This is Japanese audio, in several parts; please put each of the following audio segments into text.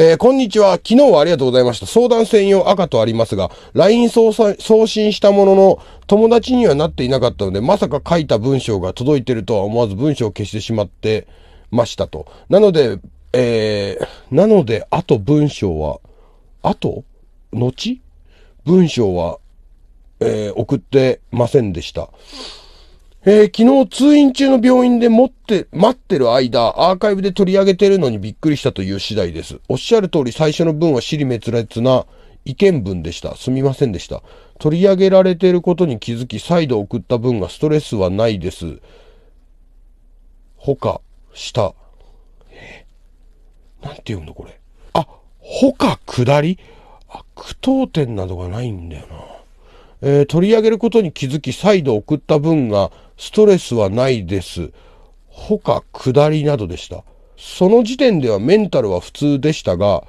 えー、こんにちは。昨日はありがとうございました。相談専用赤とありますが、LINE 送信したものの、友達にはなっていなかったので、まさか書いた文章が届いてるとは思わず文章を消してしまってましたと。なので、えー、なので、あと文章は、あと後文章は、えー、送ってませんでした。えー、昨日通院中の病院で持って、待ってる間、アーカイブで取り上げてるのにびっくりしたという次第です。おっしゃる通り最初の文は尻滅裂な意見文でした。すみませんでした。取り上げられてることに気づき、再度送った文がストレスはないです。ほか、した。えー、なんて読むのこれ。あ、ほか下りあ、句読点などがないんだよな。えー、取り上げることに気づき、再度送った文がストレスはないです。他下りなどでした。その時点ではメンタルは普通でしたが、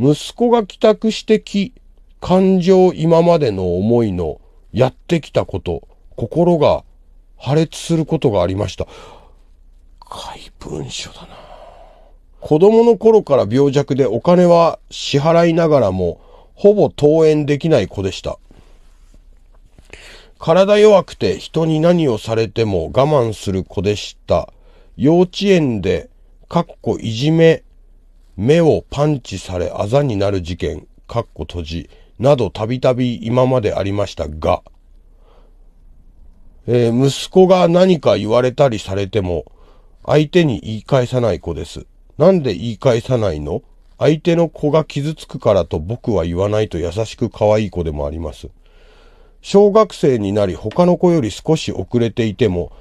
息子が帰宅してき、感情今までの思いのやってきたこと、心が破裂することがありました。怪文書だな子供の頃から病弱でお金は支払いながらも、ほぼ登園できない子でした。体弱くて人に何をされても我慢する子でした。幼稚園で、かっこいじめ、目をパンチされあざになる事件、かっこ閉じ、などたびたび今までありましたが、えー、息子が何か言われたりされても、相手に言い返さない子です。なんで言い返さないの相手の子が傷つくからと僕は言わないと優しく可愛い子でもあります。小学生になり他の子より少し遅れていても、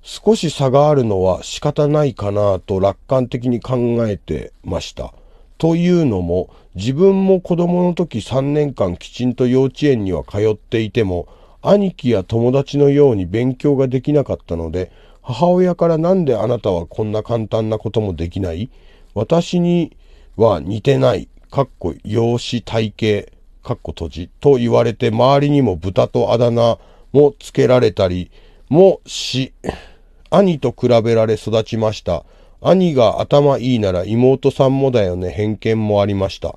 少し差があるのは仕方ないかなと楽観的に考えてました。というのも、自分も子供の時3年間きちんと幼稚園には通っていても、兄貴や友達のように勉強ができなかったので、母親からなんであなたはこんな簡単なこともできない私には似てない、かっこ容姿体系かっこ閉じ、と言われて、周りにも豚とあだ名もつけられたりもし、兄と比べられ育ちました。兄が頭いいなら妹さんもだよね、偏見もありました。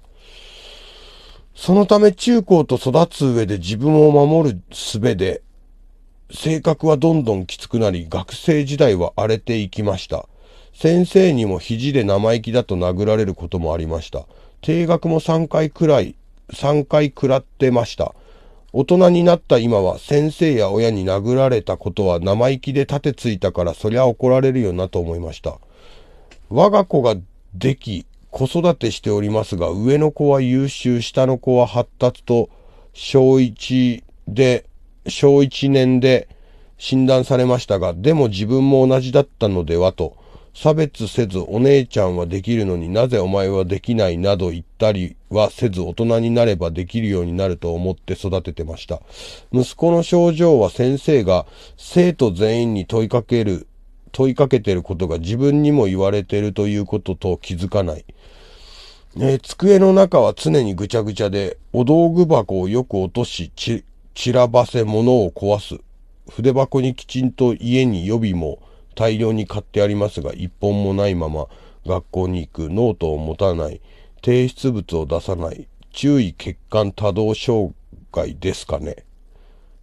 そのため中高と育つ上で自分を守る術で、性格はどんどんきつくなり、学生時代は荒れていきました。先生にも肘で生意気だと殴られることもありました。定額も3回くらい3回食らってました。大人になった今は先生や親に殴られたことは生意気で盾ついたからそりゃ怒られるよなと思いました。我が子ができ子育てしておりますが上の子は優秀下の子は発達と小1で小1年で診断されましたがでも自分も同じだったのではと差別せずお姉ちゃんはできるのになぜお前はできないなど言ったりはせず大人になればできるようになると思って育ててました。息子の症状は先生が生徒全員に問いかける、問いかけてることが自分にも言われてるということと気づかない。えー、机の中は常にぐちゃぐちゃで、お道具箱をよく落とし、散らばせ物を壊す。筆箱にきちんと家に予備も大量に買ってありますが、一本もないまま学校に行く、ノートを持たない、提出物を出さない、注意欠陥多動障害ですかね。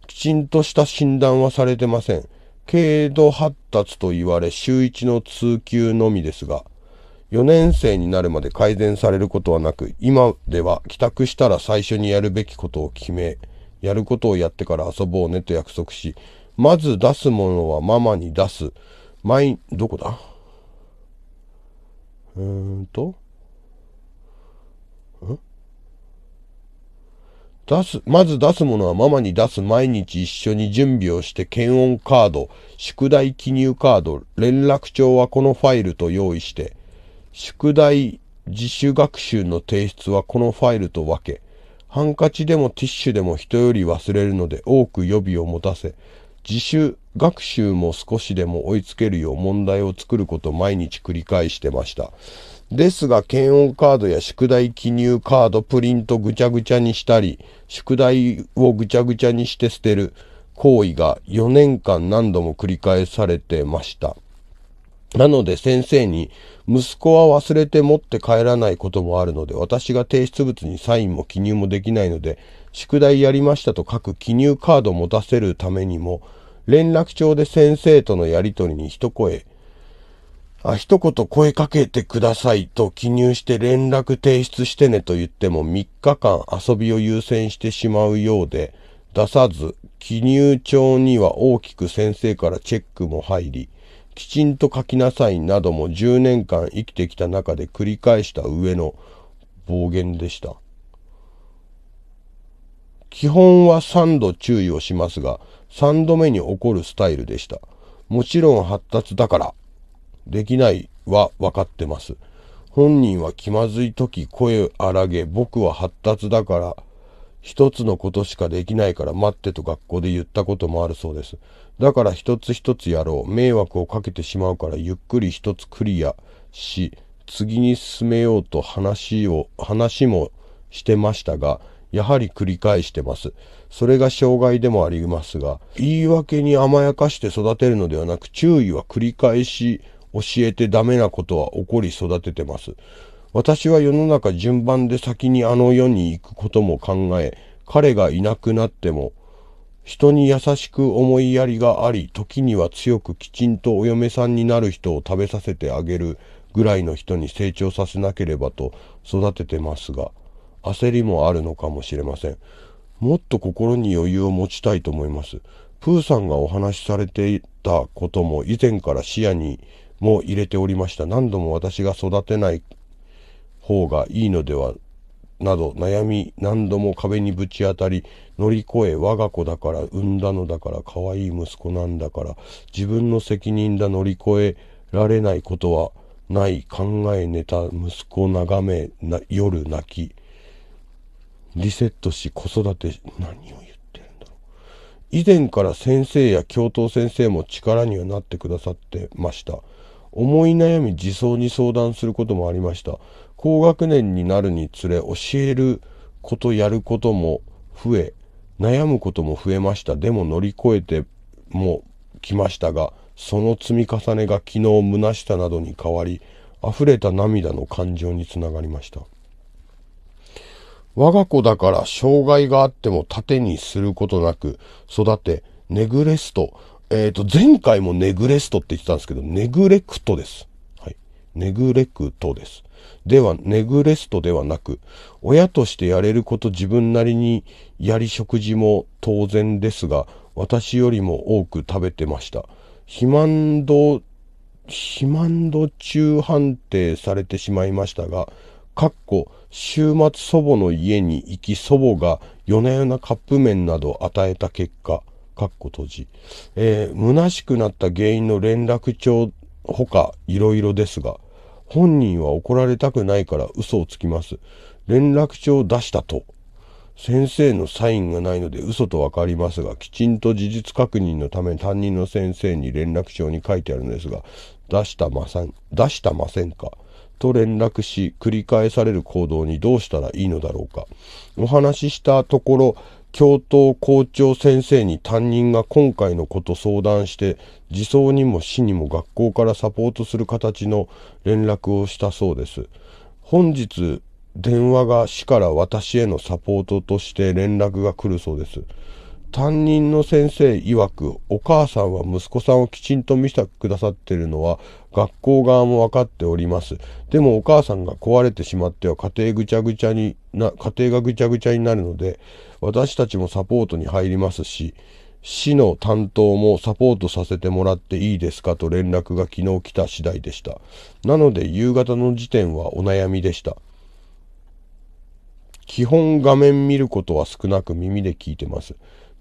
きちんとした診断はされてません。軽度発達と言われ、週一の通級のみですが、4年生になるまで改善されることはなく、今では帰宅したら最初にやるべきことを決め、やることをやってから遊ぼうねと約束し、まず出すものはママに出す。毎、どこだうーんと、ん出す、まず出すものはママに出す毎日一緒に準備をして検温カード、宿題記入カード、連絡帳はこのファイルと用意して、宿題自主学習の提出はこのファイルと分け、ハンカチでもティッシュでも人より忘れるので多く予備を持たせ、自主学習も少しでも追いつけるよう問題を作ることを毎日繰り返してました。ですが、検温カードや宿題記入カード、プリントぐちゃぐちゃにしたり、宿題をぐちゃぐちゃにして捨てる行為が4年間何度も繰り返されてました。なので先生に、息子は忘れて持って帰らないこともあるので、私が提出物にサインも記入もできないので、宿題やりましたと書く記入カードを持たせるためにも、連絡帳で先生とのやりとりに一声、あ、一言声かけてくださいと記入して連絡提出してねと言っても3日間遊びを優先してしまうようで、出さず、記入帳には大きく先生からチェックも入り、きちんと書きなさいなども10年間生きてきた中で繰り返した上の暴言でした。基本は3度注意をしますが、3度目に起こるスタイルでした。もちろん発達だから。できないは分かってます。本人は気まずい時声荒げ、僕は発達だから、一つのことしかできないから待ってと学校で言ったこともあるそうです。だから一つ一つやろう。迷惑をかけてしまうからゆっくり一つクリアし、次に進めようと話を、話もしてましたが、やはり繰り返してます。それが障害でもありますが、言い訳に甘やかして育てるのではなく、注意は繰り返し教えてダメなことは起こり育ててます。私は世の中順番で先にあの世に行くことも考え、彼がいなくなっても、人に優しく思いやりがあり、時には強くきちんとお嫁さんになる人を食べさせてあげるぐらいの人に成長させなければと育ててますが、焦りもあるのかもしれません。もっと心に余裕を持ちたいと思います。プーさんがお話しされていたことも以前から視野にも入れておりました。何度も私が育てない方がいいのではなど悩み何度も壁にぶち当たり乗り越え我が子だから産んだのだから可愛い息子なんだから自分の責任だ乗り越えられないことはない考え寝た息子眺め夜泣きリセットし子育て何を言ってるんだろう以前から先生や教頭先生も力にはなってくださってました思い悩み自走に相談することもありました高学年になるにつれ教えることやることも増え悩むことも増えましたでも乗り越えてもきましたがその積み重ねが昨日虚しさなどに変わり溢れた涙の感情につながりました我が子だから障害があっても盾にすることなく育て、ネグレスト。えっ、ー、と、前回もネグレストって言ってたんですけど、ネグレクトです。はい。ネグレクトです。では、ネグレストではなく、親としてやれること自分なりにやり食事も当然ですが、私よりも多く食べてました。肥満度、肥満度中判定されてしまいましたが、かっこ週末祖母の家に行き祖母が夜な夜なカップ麺など与えた結果、かっこ閉じ、えー、虚しくなった原因の連絡帳ほかいろいろですが、本人は怒られたくないから嘘をつきます。連絡帳を出したと。先生のサインがないので嘘とわかりますが、きちんと事実確認のため担任の先生に連絡帳に書いてあるのですが、出したません、出したませんか。と連絡し繰り返される行動にどうしたらいいのだろうかお話ししたところ教頭校長先生に担任が今回のこと相談して児相にも市にも学校からサポートする形の連絡をしたそうです本日電話が市から私へのサポートとして連絡が来るそうです担任の先生曰くお母さんは息子さんをきちんと見せてくださっているのは学校側も分かっております。でもお母さんが壊れてしまっては家庭ぐちゃぐちゃにな、家庭がぐちゃぐちゃになるので、私たちもサポートに入りますし、市の担当もサポートさせてもらっていいですかと連絡が昨日来た次第でした。なので夕方の時点はお悩みでした。基本画面見ることは少なく耳で聞いてます。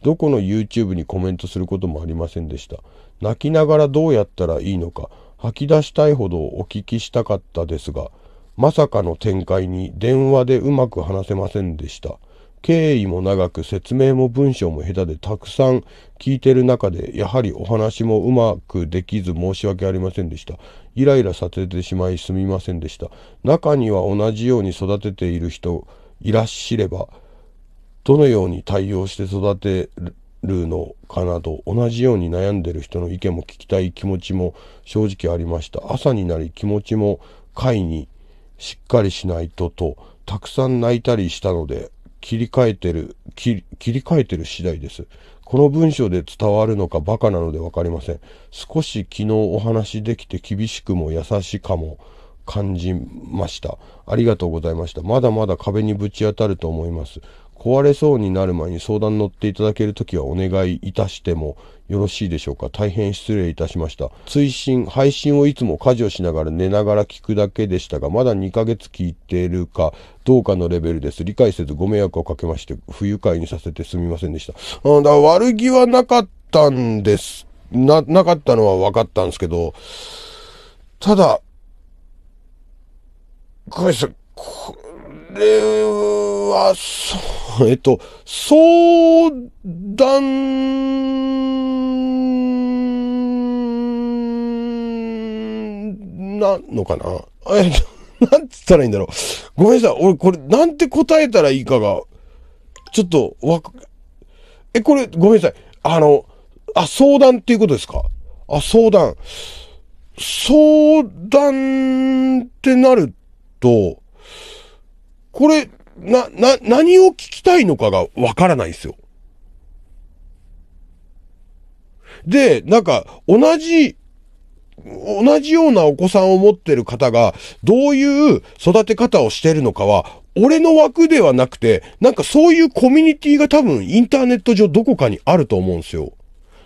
どこの YouTube にコメントすることもありませんでした。泣きながらどうやったらいいのか、吐き出したいほどお聞きしたかったですが、まさかの展開に電話でうまく話せませんでした。経緯も長く説明も文章も下手でたくさん聞いてる中でやはりお話もうまくできず申し訳ありませんでしたイライラさせてしまいすみませんでした中には同じように育てている人いらっしゃればどのように対応して育てるのかなど同じように悩んでる人の意見も聞きたい気持ちも正直ありました朝になり気持ちも会にしっかりしないととたくさん泣いたりしたので切り替えてる切り替えてる次第ですこの文章で伝わるのかバカなので分かりません少し昨日お話できて厳しくも優しかも感じましたありがとうございましたまだまだ壁にぶち当たると思います壊れそうになる前に相談乗っていただけるときはお願いいたしてもよろしいでしょうか大変失礼いたしました。追伸、配信をいつも家事をしながら寝ながら聞くだけでしたが、まだ2ヶ月聞いているかどうかのレベルです。理解せずご迷惑をかけまして、不愉快にさせてすみませんでした。うん、だから悪気はなかったんです。な、なかったのは分かったんですけど、ただ、これさ、れは、えっと、相談、なのかな えっと、なんつったらいいんだろう。ごめんなさい。俺、これ、なんて答えたらいいかが、ちょっと、わ、え、これ、ごめんなさい。あの、あ、相談っていうことですかあ、相談。相談ってなると、これ、な、な、何を聞きたいのかがわからないんですよ。で、なんか、同じ、同じようなお子さんを持ってる方が、どういう育て方をしてるのかは、俺の枠ではなくて、なんかそういうコミュニティが多分インターネット上どこかにあると思うんですよ。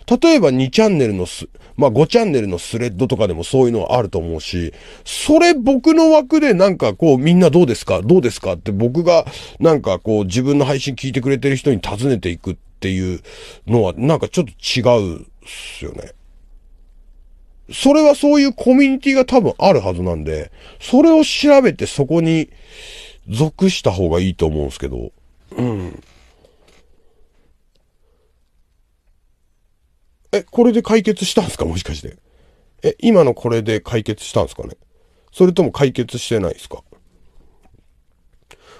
例えば2チャンネルのす、まあ5チャンネルのスレッドとかでもそういうのはあると思うし、それ僕の枠でなんかこうみんなどうですかどうですかって僕がなんかこう自分の配信聞いてくれてる人に尋ねていくっていうのはなんかちょっと違うっすよね。それはそういうコミュニティが多分あるはずなんで、それを調べてそこに属した方がいいと思うんですけど、うん。え、これで解決したんすかもしかして。え、今のこれで解決したんすかねそれとも解決してないですか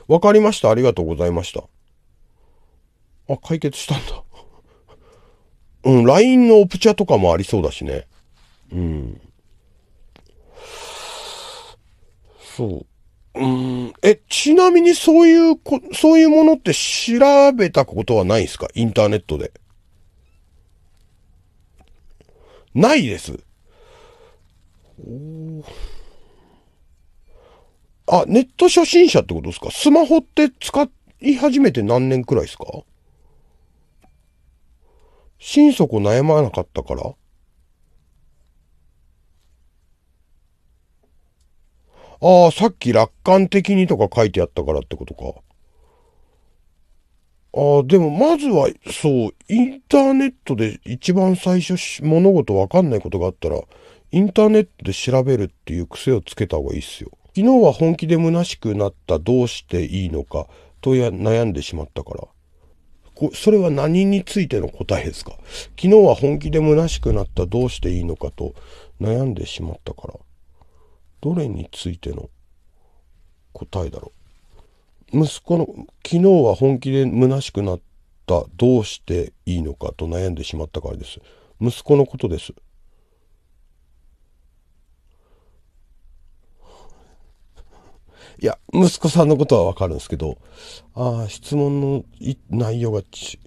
わかりました。ありがとうございました。あ、解決したんだ。うん、LINE のオプチャとかもありそうだしね。うん。そう。うん。え、ちなみにそういうこ、そういうものって調べたことはないんですかインターネットで。ないです。あ、ネット初心者ってことですかスマホって使い始めて何年くらいですか心底悩まなかったからああ、さっき楽観的にとか書いてあったからってことか。あでもまずはそうインターネットで一番最初物事分かんないことがあったらインターネットで調べるっていう癖をつけた方がいいっすよ。昨日は本気で虚しくなったどうしていいのかとや悩んでしまったから。こそれは何についての答えですか昨日は本気で虚しくなったどうしていいのかと悩んでしまったから。どれについての答えだろう息子の昨日は本気で虚しくなったどうしていいのかと悩んでしまったからです息子のことですいや息子さんのことはわかるんですけどああ質問の内容がち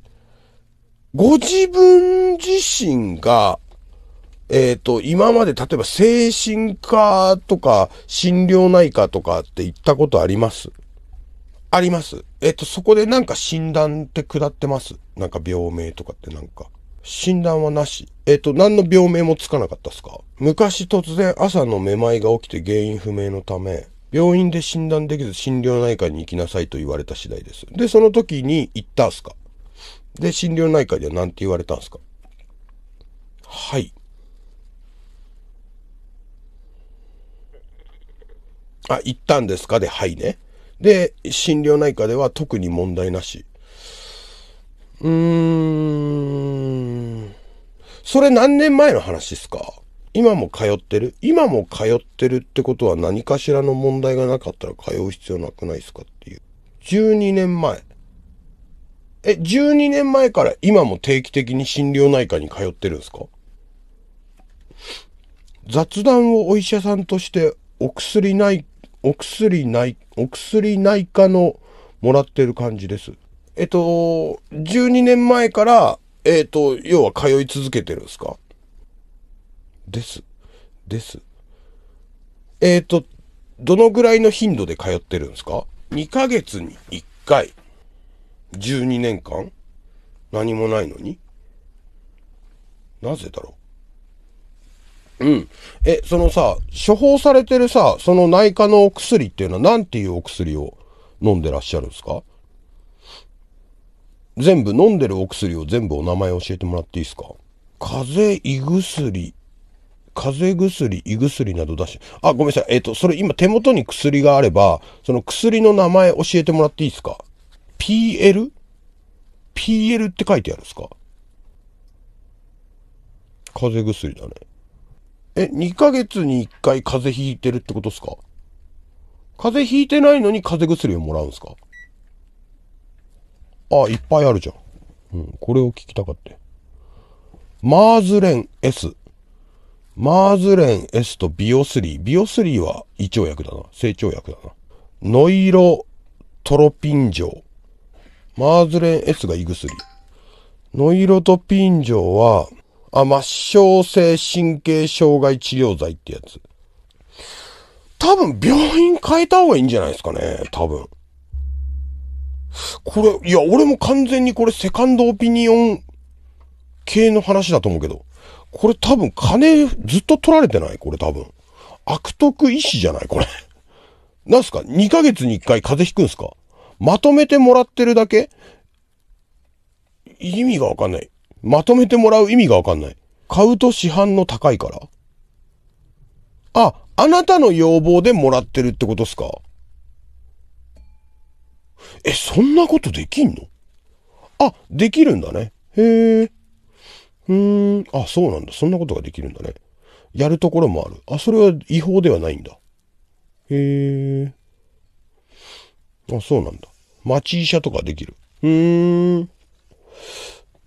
ご自分自身がえっ、ー、と、今まで例えば精神科とか心療内科とかって行ったことありますあります。えっと、そこでなんか診断って下ってます。なんか病名とかってなんか。診断はなし。えっと、何の病名もつかなかったっすか昔突然朝のめまいが起きて原因不明のため、病院で診断できず診療内科に行きなさいと言われた次第です。で、その時に行ったんすかで、診療内科では何て言われたんすかはい。あ、行ったんですかで、はいね。で、心療内科では特に問題なし。うーん。それ何年前の話ですか今も通ってる今も通ってるってことは何かしらの問題がなかったら通う必要なくないですかっていう。12年前。え、12年前から今も定期的に心療内科に通ってるんですか雑談をお医者さんとしてお薬内お薬ない、お薬内科のもらってる感じです。えっと、12年前から、えっと、要は通い続けてるんですかです。です。えっと、どのぐらいの頻度で通ってるんですか ?2 ヶ月に1回。12年間何もないのになぜだろううん。え、そのさ、処方されてるさ、その内科のお薬っていうのは何ていうお薬を飲んでらっしゃるんですか全部飲んでるお薬を全部お名前教えてもらっていいですか風邪、胃薬、風邪薬、胃薬など出し、あ、ごめんなさい。えっ、ー、と、それ今手元に薬があれば、その薬の名前教えてもらっていいですか ?PL?PL PL って書いてあるんですか風邪薬だね。え、2ヶ月に1回風邪ひいてるってことですか風邪ひいてないのに風邪薬をもらうんですかあ、いっぱいあるじゃん。うん、これを聞きたかって。マーズレン S。マーズレン S とビオ3。ビオ3は胃腸薬だな。成長薬だな。ノイロトロピン錠。マーズレン S が胃薬。ノイロトピン錠は、あ、末梢性神経障害治療剤ってやつ。多分病院変えた方がいいんじゃないですかね。多分。これ、いや、俺も完全にこれセカンドオピニオン系の話だと思うけど。これ多分金ずっと取られてないこれ多分。悪徳医師じゃないこれ。なんすか ?2 ヶ月に1回風邪ひくんすかまとめてもらってるだけ意味がわかんない。まとめてもらう意味がわかんない。買うと市販の高いからあ、あなたの要望でもらってるってことっすかえ、そんなことできんのあ、できるんだね。へえ。うーん、あ、そうなんだ。そんなことができるんだね。やるところもある。あ、それは違法ではないんだ。へえ。あ、そうなんだ。町医者とかできる。うーん。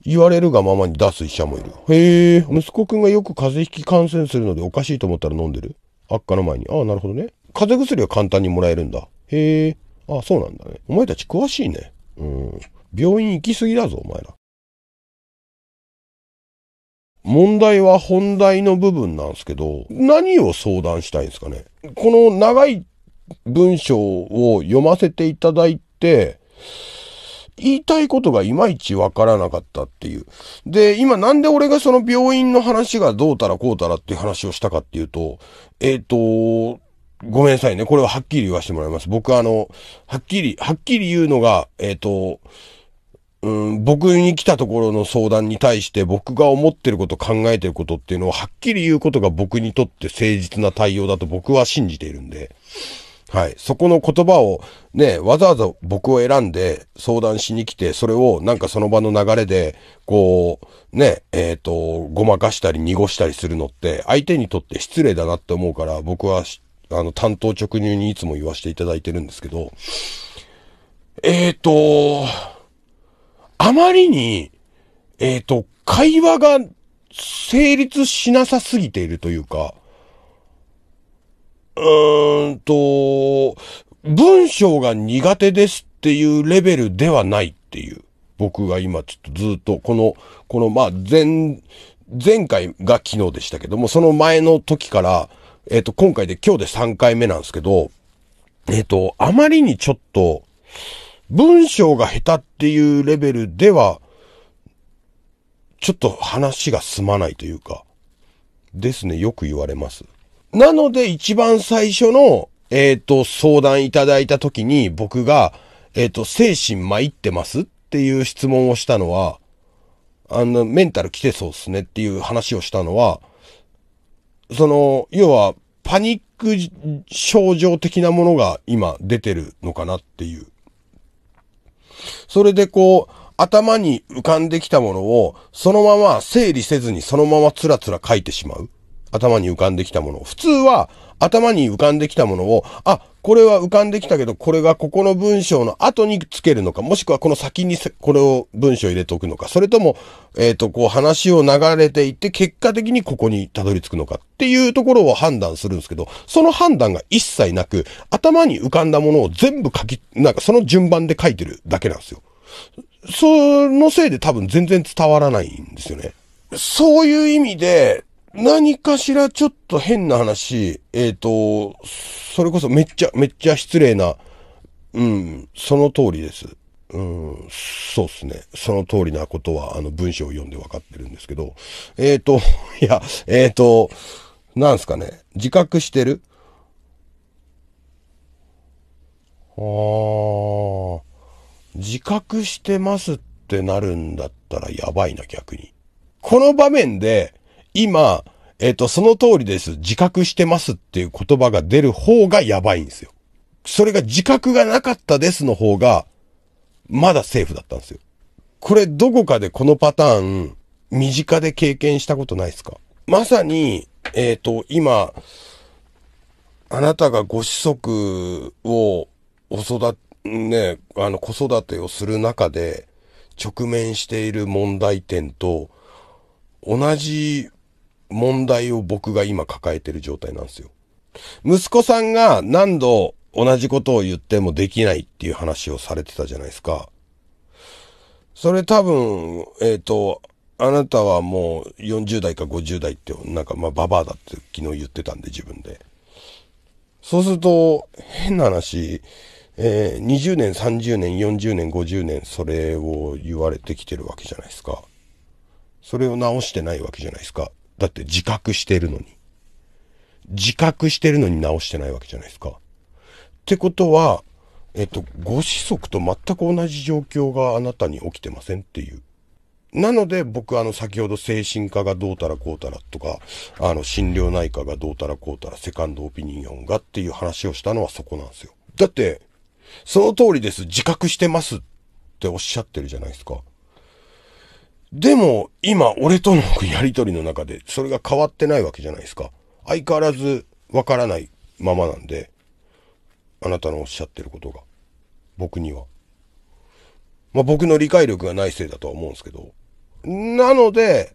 言われるがままに出す医者もいる。へえ、息子くんがよく風邪ひき感染するのでおかしいと思ったら飲んでる悪化の前に。ああ、なるほどね。風邪薬は簡単にもらえるんだ。へえ、ああ、そうなんだね。お前たち詳しいね。うん。病院行き過ぎだぞ、お前ら。問題は本題の部分なんですけど、何を相談したいんですかね。この長い文章を読ませていただいて、言いたいことがいまいちわからなかったっていう。で、今なんで俺がその病院の話がどうたらこうたらっていう話をしたかっていうと、えっ、ー、と、ごめんなさいね。これははっきり言わせてもらいます。僕あの、はっきり、はっきり言うのが、えっ、ー、と、うん、僕に来たところの相談に対して僕が思ってること考えてることっていうのをはっきり言うことが僕にとって誠実な対応だと僕は信じているんで。はい。そこの言葉をね、わざわざ僕を選んで相談しに来て、それをなんかその場の流れで、こう、ね、えっ、ー、と、ごまかしたり濁したりするのって、相手にとって失礼だなって思うから、僕は、あの、担当直入にいつも言わせていただいてるんですけど、えっ、ー、と、あまりに、えっ、ー、と、会話が成立しなさすぎているというか、うーんと、文章が苦手ですっていうレベルではないっていう。僕が今ちょっとずっと、この、この、まあ、前、前回が昨日でしたけども、その前の時から、えっ、ー、と、今回で今日で3回目なんですけど、えっ、ー、と、あまりにちょっと、文章が下手っていうレベルでは、ちょっと話が進まないというか、ですね、よく言われます。なので一番最初の、えっ、ー、と、相談いただいた時に僕が、えっ、ー、と、精神参ってますっていう質問をしたのは、あの、メンタル来てそうっすねっていう話をしたのは、その、要は、パニック症状的なものが今出てるのかなっていう。それでこう、頭に浮かんできたものを、そのまま整理せずにそのままつらつら書いてしまう。頭に浮かんできたもの。普通は頭に浮かんできたものを、あ、これは浮かんできたけど、これがここの文章の後につけるのか、もしくはこの先にこれを文章入れておくのか、それとも、えっ、ー、と、こう話を流れていって、結果的にここにたどり着くのかっていうところを判断するんですけど、その判断が一切なく、頭に浮かんだものを全部書き、なんかその順番で書いてるだけなんですよ。そのせいで多分全然伝わらないんですよね。そういう意味で、何かしらちょっと変な話、えっ、ー、と、それこそめっちゃ、めっちゃ失礼な、うん、その通りです。うん、そうっすね。その通りなことは、あの、文章を読んで分かってるんですけど、えっ、ー、と、いや、えっ、ー、と、なんすかね、自覚してるあー、自覚してますってなるんだったらやばいな、逆に。この場面で、今、えっ、ー、と、その通りです。自覚してますっていう言葉が出る方がやばいんですよ。それが自覚がなかったですの方が、まだセーフだったんですよ。これどこかでこのパターン、身近で経験したことないですかまさに、えっ、ー、と、今、あなたがご子息をお育ね、あの、子育てをする中で直面している問題点と同じ問題を僕が今抱えてる状態なんですよ。息子さんが何度同じことを言ってもできないっていう話をされてたじゃないですか。それ多分、えっ、ー、と、あなたはもう40代か50代って、なんかまあババアだって昨日言ってたんで自分で。そうすると、変な話、えー、20年、30年、40年、50年、それを言われてきてるわけじゃないですか。それを直してないわけじゃないですか。だって自覚してるのに。自覚してるのに直してないわけじゃないですか。ってことは、えっと、ご子息と全く同じ状況があなたに起きてませんっていう。なので僕あの先ほど精神科がどうたらこうたらとか、あの心療内科がどうたらこうたらセカンドオピニオンがっていう話をしたのはそこなんですよ。だって、その通りです。自覚してますっておっしゃってるじゃないですか。でも、今、俺とのやりとりの中で、それが変わってないわけじゃないですか。相変わらず、わからないままなんで、あなたのおっしゃってることが、僕には。まあ、僕の理解力がないせいだとは思うんですけど。なので、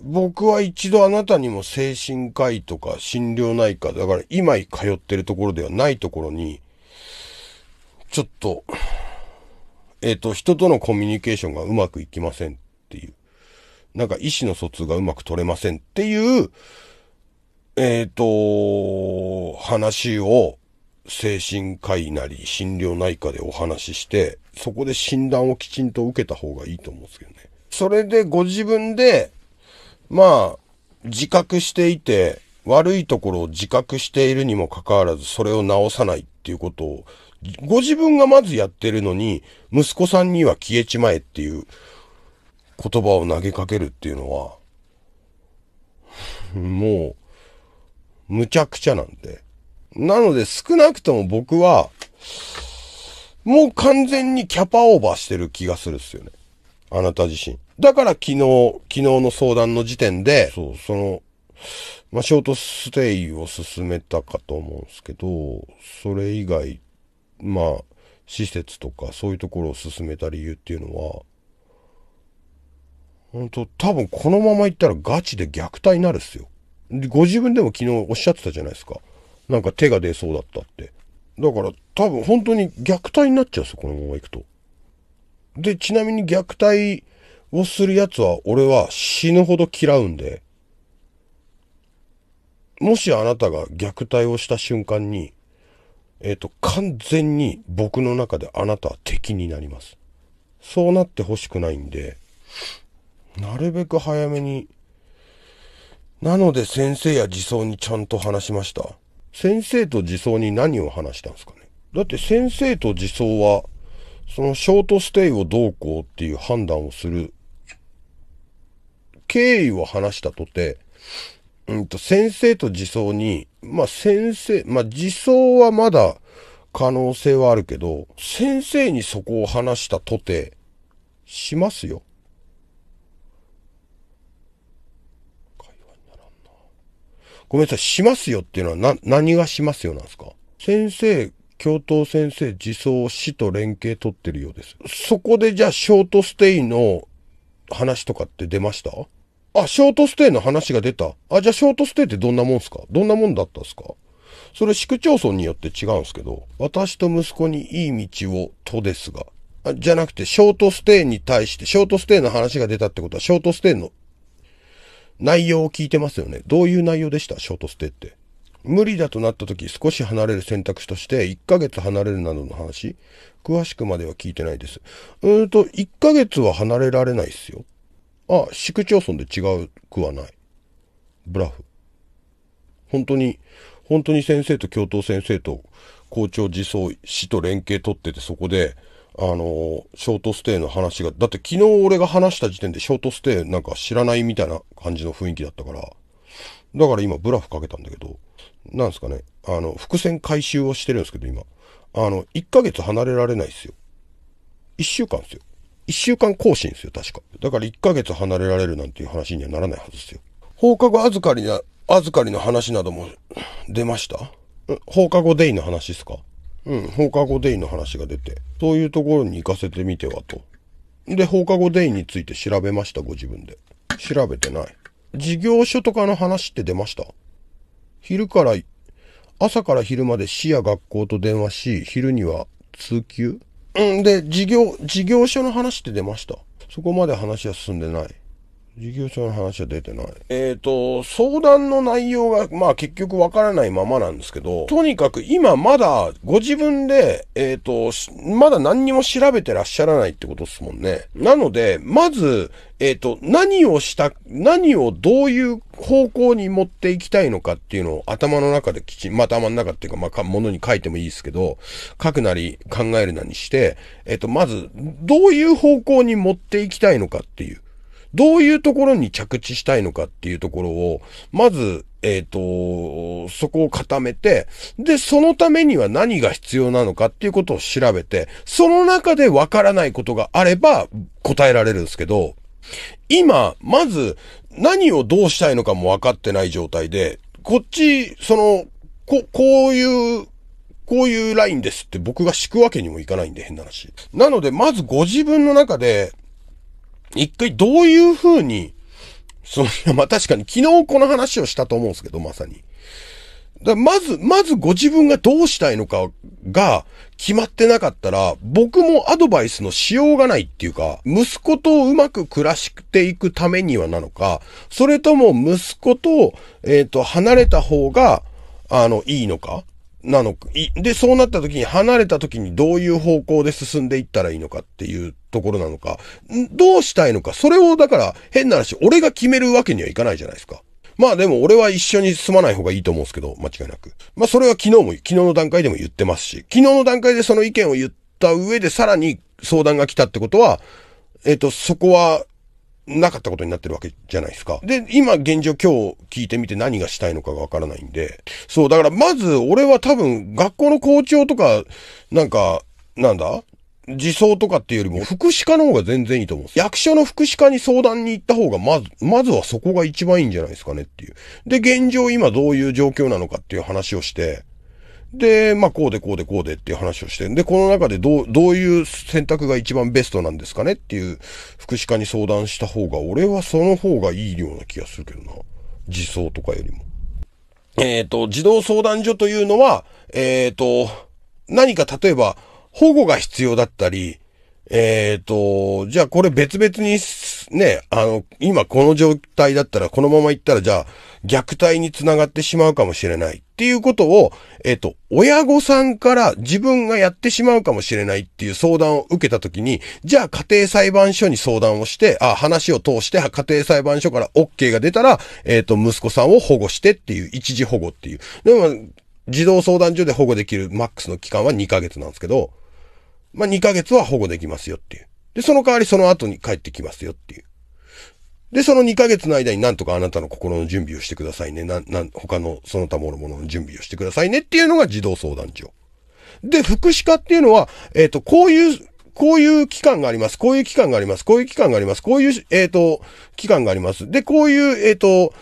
僕は一度あなたにも精神科医とか心療内科、だから今通ってるところではないところに、ちょっと、えっ、ー、と、人とのコミュニケーションがうまくいきませんっていう。なんか意思の疎通がうまく取れませんっていう、えっ、ー、と、話を精神科医なり心療内科でお話しして、そこで診断をきちんと受けた方がいいと思うんですけどね。それでご自分で、まあ、自覚していて、悪いところを自覚しているにもかかわらず、それを直さないっていうことをご自分がまずやってるのに、息子さんには消えちまえっていう言葉を投げかけるっていうのは、もう、むちゃくちゃなんで。なので少なくとも僕は、もう完全にキャパオーバーしてる気がするっすよね。あなた自身。だから昨日、昨日の相談の時点で、そう、その、まあ、ショートステイを進めたかと思うんですけど、それ以外まあ、施設とかそういうところを進めた理由っていうのは、本当多分このまま行ったらガチで虐待になるっすよ。で、ご自分でも昨日おっしゃってたじゃないですか。なんか手が出そうだったって。だから多分本当に虐待になっちゃうっすよ、このまま行くと。で、ちなみに虐待をする奴は俺は死ぬほど嫌うんで、もしあなたが虐待をした瞬間に、えっ、ー、と、完全に僕の中であなたは敵になります。そうなってほしくないんで、なるべく早めに。なので先生や児相にちゃんと話しました。先生と児相に何を話したんですかね。だって先生と児相は、そのショートステイをどうこうっていう判断をする経緯を話したとて、うんと、先生と自走に、まあ、先生、まあ、自走はまだ可能性はあるけど、先生にそこを話したとて、しますよ。ごめんなさい、しますよっていうのはな、何がしますよなんですか先生、教頭先生、自走、死と連携取ってるようです。そこでじゃあショートステイの話とかって出ましたあ、ショートステイの話が出た。あ、じゃあショートステイってどんなもんすかどんなもんだったっすかそれ市区町村によって違うんすけど、私と息子にいい道をとですが、あじゃなくてショートステイに対して、ショートステイの話が出たってことは、ショートステイの内容を聞いてますよね。どういう内容でしたショートステイって。無理だとなった時少し離れる選択肢として1ヶ月離れるなどの話詳しくまでは聞いてないです。うーんと、1ヶ月は離れられないっすよ。あ、市区町村で違うくはない。ブラフ。本当に、本当に先生と教頭先生と校長自走、市と連携取っててそこで、あの、ショートステイの話が、だって昨日俺が話した時点でショートステイなんか知らないみたいな感じの雰囲気だったから、だから今ブラフかけたんだけど、なんすかね、あの、伏線回収をしてるんですけど今、あの、1ヶ月離れられないっすよ。1週間っすよ。一週間更新ですよ、確か。だから一ヶ月離れられるなんていう話にはならないはずですよ。放課後預かりな、預かりの話なども出ました放課後デイの話ですかうん、放課後デイの話が出て、そういうところに行かせてみてはと。で、放課後デイについて調べました、ご自分で。調べてない。事業所とかの話って出ました昼から、朝から昼まで市や学校と電話し、昼には通級うん、で、事業、事業所の話って出ました。そこまで話は進んでない。事業者の話は出てない。えっ、ー、と、相談の内容が、まあ結局わからないままなんですけど、とにかく今まだご自分で、えっ、ー、と、まだ何にも調べてらっしゃらないってことですもんね。なので、まず、えっ、ー、と、何をした、何をどういう方向に持っていきたいのかっていうのを頭の中できちん、まあ、頭の中っていうか、まあ、ものに書いてもいいですけど、書くなり考えるなりして、えっ、と、まず、どういう方向に持っていきたいのかっていう。どういうところに着地したいのかっていうところを、まず、えっ、ー、と、そこを固めて、で、そのためには何が必要なのかっていうことを調べて、その中でわからないことがあれば答えられるんですけど、今、まず、何をどうしたいのかも分かってない状態で、こっち、その、こ、こういう、こういうラインですって僕が敷くわけにもいかないんで、変な話。なので、まずご自分の中で、一回どういう風に、その、まあ、確かに昨日この話をしたと思うんですけど、まさに。だまず、まずご自分がどうしたいのかが決まってなかったら、僕もアドバイスのしようがないっていうか、息子とうまく暮らしていくためにはなのか、それとも息子と、えっ、ー、と、離れた方が、あの、いいのかなのか。で、そうなった時に離れた時にどういう方向で進んでいったらいいのかっていうところなのか、どうしたいのか、それをだから変な話、俺が決めるわけにはいかないじゃないですか。まあでも俺は一緒に住まない方がいいと思うんですけど、間違いなく。まあそれは昨日も、昨日の段階でも言ってますし、昨日の段階でその意見を言った上でさらに相談が来たってことは、えっ、ー、と、そこはなかったことになってるわけじゃないですか。で、今現状今日聞いてみて何がしたいのかがわからないんで。そう、だからまず俺は多分学校の校長とか、なんか、なんだ自走とかっていうよりも、福祉課の方が全然いいと思うんです。役所の福祉課に相談に行った方が、まず、まずはそこが一番いいんじゃないですかねっていう。で、現状今どういう状況なのかっていう話をして、で、まあ、こうでこうでこうでっていう話をして、で、この中でどう、どういう選択が一番ベストなんですかねっていう、福祉課に相談した方が、俺はその方がいいような気がするけどな。自走とかよりも。えっ、ー、と、児童相談所というのは、えっ、ー、と、何か例えば、保護が必要だったり、えっ、ー、と、じゃあこれ別々に、ね、あの、今この状態だったら、このまま行ったら、じゃあ、虐待につながってしまうかもしれないっていうことを、えっ、ー、と、親御さんから自分がやってしまうかもしれないっていう相談を受けたときに、じゃあ家庭裁判所に相談をして、あ、話を通して家庭裁判所から OK が出たら、えっ、ー、と、息子さんを保護してっていう、一時保護っていう。でも、児童相談所で保護できるマックスの期間は2ヶ月なんですけど、まあ、2ヶ月は保護できますよっていう。で、その代わりその後に帰ってきますよっていう。で、その2ヶ月の間になんとかあなたの心の準備をしてくださいね。な、な、他のその他ものものの準備をしてくださいねっていうのが児童相談所。で、福祉課っていうのは、えっ、ー、と、こういう、こういう期間があります。こういう期間があります。こういう期間があります。こういう、えっ、ー、と、期間があります。で、こういう、えっ、ー、と、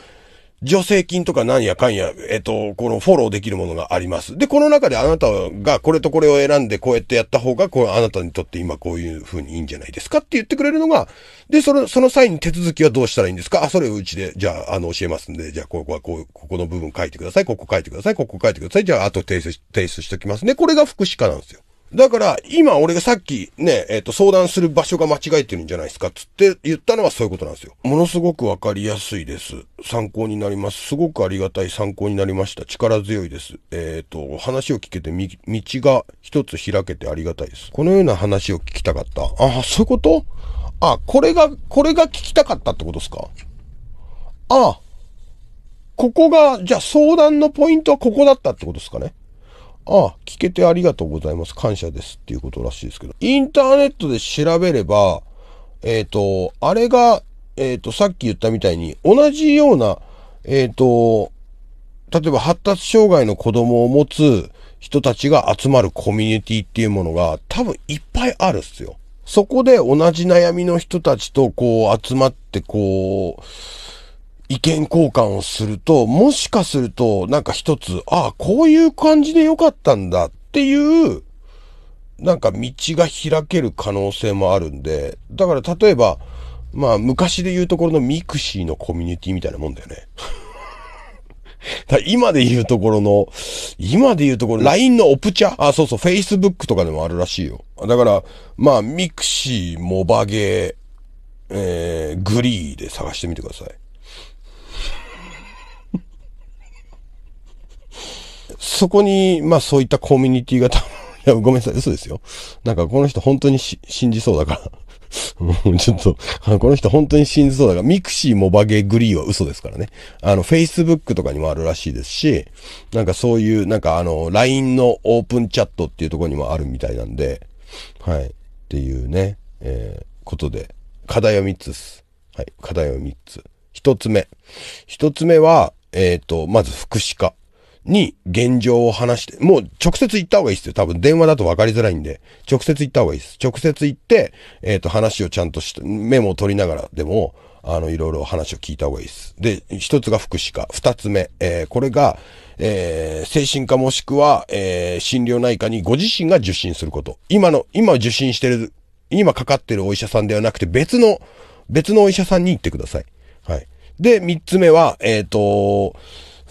助成金とかなんやかんや、えっと、このフォローできるものがあります。で、この中であなたがこれとこれを選んでこうやってやった方が、こう、あなたにとって今こういう風にいいんじゃないですかって言ってくれるのが、で、その、その際に手続きはどうしたらいいんですかあ、それをうちで、じゃあ、あの、教えますんで、じゃあ、ここはこう、ここの部分書いてください。ここ書いてください。ここ書いてください。じゃあ、あと提出、提出しときますね。これが福祉課なんですよ。だから、今俺がさっきね、えっ、ー、と、相談する場所が間違えてるんじゃないですか、つって言ったのはそういうことなんですよ。ものすごくわかりやすいです。参考になります。すごくありがたい参考になりました。力強いです。えっ、ー、と、話を聞けてみ、道が一つ開けてありがたいです。このような話を聞きたかった。あ、あ、そういうことあ、これが、これが聞きたかったってことですかあ、ここが、じゃあ相談のポイントはここだったってことですかねああ、聞けてありがとうございます。感謝ですっていうことらしいですけど。インターネットで調べれば、えっ、ー、と、あれが、えっ、ー、と、さっき言ったみたいに、同じような、えっ、ー、と、例えば発達障害の子供を持つ人たちが集まるコミュニティっていうものが多分いっぱいあるっすよ。そこで同じ悩みの人たちとこう集まってこう、意見交換をすると、もしかすると、なんか一つ、ああ、こういう感じでよかったんだっていう、なんか道が開ける可能性もあるんで、だから例えば、まあ昔で言うところのミクシーのコミュニティみたいなもんだよね。だ今で言うところの、今で言うところ、LINE のオプチャあ、そうそう、Facebook とかでもあるらしいよ。だから、まあ、ミクシー、モバゲー、えー、グリーで探してみてください。そこに、まあそういったコミュニティが、いや、ごめんなさい、嘘ですよ。なんかこの人本当に信じそうだから。ちょっと、この人本当に信じそうだが、ミクシーモバゲグリーは嘘ですからね。あの、Facebook とかにもあるらしいですし、なんかそういう、なんかあの、LINE のオープンチャットっていうところにもあるみたいなんで、はい。っていうね、えー、ことで、課題は3つです。はい。課題は3つ。1つ目。1つ目は、えっ、ー、と、まず福祉化。に現状を話して、もう直接行った方がいいですよ。多分電話だと分かりづらいんで、直接行った方がいいです。直接行って、えっ、ー、と、話をちゃんとして、メモを取りながらでも、あの、いろいろ話を聞いた方がいいです。で、一つが福祉科。二つ目、えー、これが、えー、精神科もしくは、えー、診療内科にご自身が受診すること。今の、今受診してる、今かかってるお医者さんではなくて、別の、別のお医者さんに行ってください。はい。で、三つ目は、えっ、ー、と、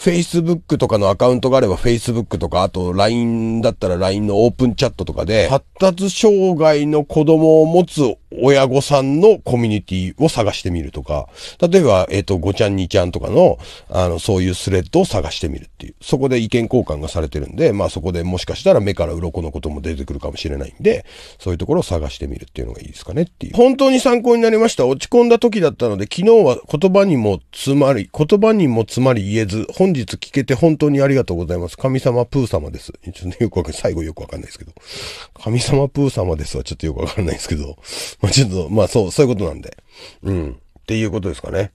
Facebook とかのアカウントがあれば Facebook とか、あと LINE だったら LINE のオープンチャットとかで、発達障害の子供を持つ親御さんのコミュニティを探してみるとか、例えば、えっ、ー、と、ごちゃんにちゃんとかの、あの、そういうスレッドを探してみるっていう。そこで意見交換がされてるんで、まあそこでもしかしたら目から鱗のことも出てくるかもしれないんで、そういうところを探してみるっていうのがいいですかねっていう。本当に参考になりました。落ち込んだ時だったので、昨日は言葉にも詰まり、言葉にも詰まり言えず、本日聞けて本当にありがとうございます。神様プー様です。ちょっとよくわかんない。最後よくわかんないですけど。神様プー様ですはちょっとよくわかんないですけど。ちょっと、まあそう、そういうことなんで。うん。っていうことですかね。